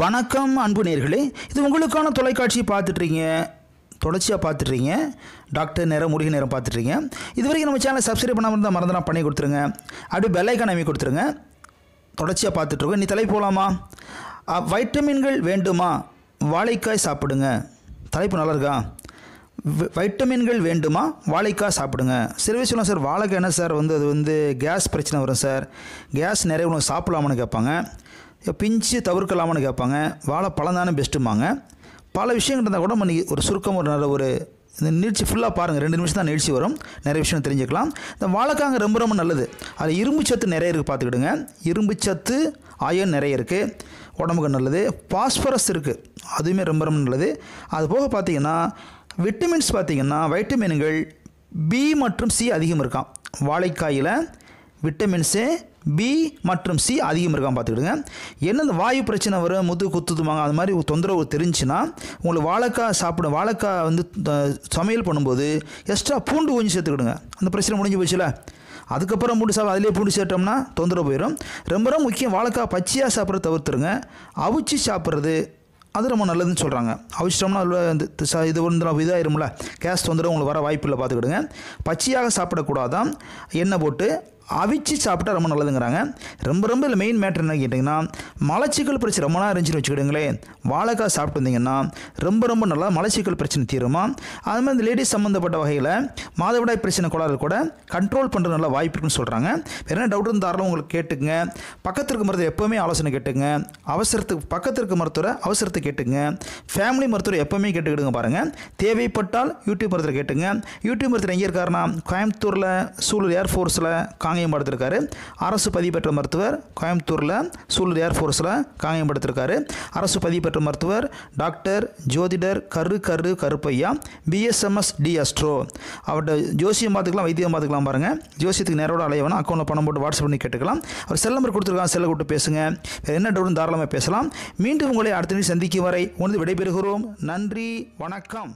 வணக்கம் அன்பு நேர்களே இது உங்களுக்கான தொலைக்காட்சி பார்த்துட்ருக்கீங்க தொடர்ச்சியாக பார்த்துட்றீங்க டாக்டர் நேரம் முருகி நேரம் பார்த்துட்றீங்க இது வரைக்கும் நம்ம சேனலை சப்ஸ்கிரைப் பண்ணாமல் இருந்தால் நான் பண்ணி கொடுத்துருங்க அப்படியே பெல்லைக்கான் அமைக்க கொடுத்துருங்க தொடர்ச்சியாக பார்த்துட்ருக்கோம் நீ தலை போகலாமா வைட்டமின்கள் வேண்டுமா வாழைக்காய் சாப்பிடுங்க தலைப்பு நல்லா இருக்கா வைட்டமின்கள் வேண்டுமா வாழைக்காய் சாப்பிடுங்க சில விஷயம் சார் வாழைக்காய் என்ன சார் வந்து அது வந்து கேஸ் பிரச்சனை வரும் சார் கேஸ் நிறைய உணவு சாப்பிடலாமான்னு கேட்பாங்க பிஞ்சு தவிர்க்கலாமான்னு கேட்பாங்க பழம் தானே பெஸ்ட்டுமாங்க பல விஷயங்கள் இருந்தால் கூட மணி ஒரு சுருக்கம் ஒரு நல்ல ஒரு இந்த நீழ்ச்சி ஃபுல்லாக பாருங்கள் ரெண்டு நிமிஷம் தான் நிகழ்ச்சி வரும் நிறைய விஷயம் தெரிஞ்சுக்கலாம் இந்த வாழைக்காங்க ரொம்ப ரொம்ப நல்லது அதில் இரும்பு சத்து நிறைய இருக்குது பார்த்துக்கிடுங்க இரும்பு சத்து அயன் நிறைய இருக்குது உடம்புக்கு நல்லது பாஸ்பரஸ் இருக்குது அதுவுமே ரொம்ப ரொம்ப நல்லது அது போக பார்த்திங்கன்னா விட்டமின்ஸ் பார்த்திங்கன்னா வைட்டமின்கள் பி மற்றும் சி அதிகம் இருக்கான் வாழைக்காயில் விட்டமின்ஸு பி மற்றும் சி அதிகம் இருக்காமல் பார்த்துக்கிடுங்க என்ன அந்த வாயு பிரச்சனை வரும் முது குத்துதுமாங்க அது மாதிரி தொந்தரவு தெரிஞ்சுன்னா உங்களுக்கு வாழைக்காய் சாப்பிட வாழைக்காய் வந்து சமையல் பண்ணும்போது எக்ஸ்ட்ரா பூண்டு கொஞ்சம் சேர்த்துக்கிடுங்க அந்த பிரச்சனை முடிஞ்சு போச்சுல அதுக்கப்புறம் பூண்டு சாப்பிட அதிலே பூண்டு சேர்த்தோம்னா தொந்தரவு போயிடும் ரொம்ப ரொம்ப முக்கியம் வாழைக்காய் பச்சையாக சாப்பிட்றத தவிர்த்துருங்க அவிச்சு சாப்பிட்றது அது ரொம்ப நல்லதுன்னு சொல்கிறாங்க அவிச்சிட்டோம்னா அதில் இந்த இது வந்து இதாகிரும்ல கேஸ் தொந்தரவு உங்களுக்கு வர வாய்ப்பு இல்லை பார்த்துக்கிடுங்க பச்சையாக சாப்பிடக்கூடாதான் எண்ணெய் போட்டு அவிச்சு சாப்பிட்டா ரொம்ப நல்லதுங்கிறாங்க ரொம்ப ரொம்ப இல்லை மெயின் மேட்ரு என்ன கேட்டிங்கன்னா மலச்சிக்கல் பிரச்சனை ரொம்ப நாள் இருந்துச்சு வச்சுக்கிடுங்களேன் வாழைக்காய் சாப்பிட்டு வந்தீங்கன்னா ரொம்ப ரொம்ப நல்லா மலச்சிக்கல் பிரச்சனை தீருமா அது மாதிரி இந்த லேடிஸ் சம்மந்தப்பட்ட வகையில் மாதவிடாய் பிரச்சனை கோளாறு கூட கண்ட்ரோல் பண்ணுறது நல்ல வாய்ப்பு இருக்குன்னு சொல்கிறாங்க வேறு என்ன டவுட் இருந்தாலும் உங்களுக்கு கேட்டுங்க இருக்க மருத்துவ எப்போவுமே ஆலோசனை கேட்டுங்க அவசரத்துக்கு இருக்க மருத்துவரை அவசரத்தை கேட்டுங்க ஃபேமிலி மருத்துவரை எப்போவுமே கேட்டுக்கிடுங்க பாருங்கள் தேவைப்பட்டால் யூடியூப் மருத்துவரை கேட்டுங்க யூடியூப் மருத்துவர் எங்கே இருக்காருன்னா கோயம்புத்தூரில் சூலூர் ஏர்ஃபோர்ஸில் காங்க காங்கயம் படுத்திருக்காரு அரசு பதிவு பெற்ற மருத்துவர் கோயம்புத்தூரில் சூலூர் ஏர்ஃபோர்ஸில் காங்கயம் படுத்திருக்காரு அரசு பதிவு பெற்ற மருத்துவர் டாக்டர் ஜோதிடர் கரு கரு கருப்பையா பிஎஸ்எம்எஸ் டி அஸ்ட்ரோ அவர்கிட்ட ஜோசியம் பார்த்துக்கலாம் வைத்தியம் பார்த்துக்கலாம் பாருங்கள் ஜோசியத்துக்கு நேரோட அலையவனா அக்கௌண்ட்டில் பணம் போட்டு வாட்ஸ்அப் பண்ணி கேட்டுக்கலாம் அவர் செல் நம்பர் கொடுத்துருக்காங்க செல்லை கூட்டு பேசுங்க என்ன டவுட்னு தாராளமாக பேசலாம் மீண்டும் உங்களை அடுத்த சந்திக்கும் வரை உனது விடைபெறுகிறோம் நன்றி வணக்கம்